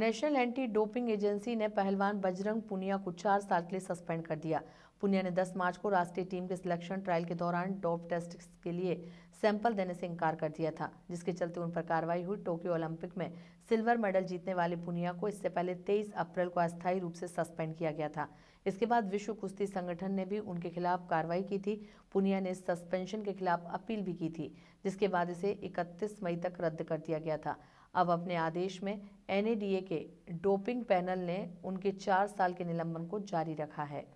national anti doping agency ने पहलवान बजरंग पुनिया को चार साल के लिए सस्पेंड कर दिया पुनिया ने 10 मार्च को राष्ट्रीय टीम के सिलेक्शन ट्रायल के दौरान डोप टेस्ट के लिए सैंपल देने से इनकार कर दिया था जिसके चलते उन पर कार्रवाई हुई टोक्यो ओलंपिक में सिल्वर मेडल जीतने वाले पुनिया को इससे पहले 23 अप्रैल को अस्थायी रूप से सस्पेंड किया गया था इसके बाद विश्व कुश्ती संगठन ने भी उनके खिलाफ कार्रवाई की थी पुनिया ने सस्पेंशन के खिलाफ अपील भी की थी जिसके बाद इसे इकतीस मई तक रद्द कर दिया गया था अब अपने आदेश में एनएडीए के डोपिंग पैनल ने उनके चार साल के निलंबन को जारी रखा है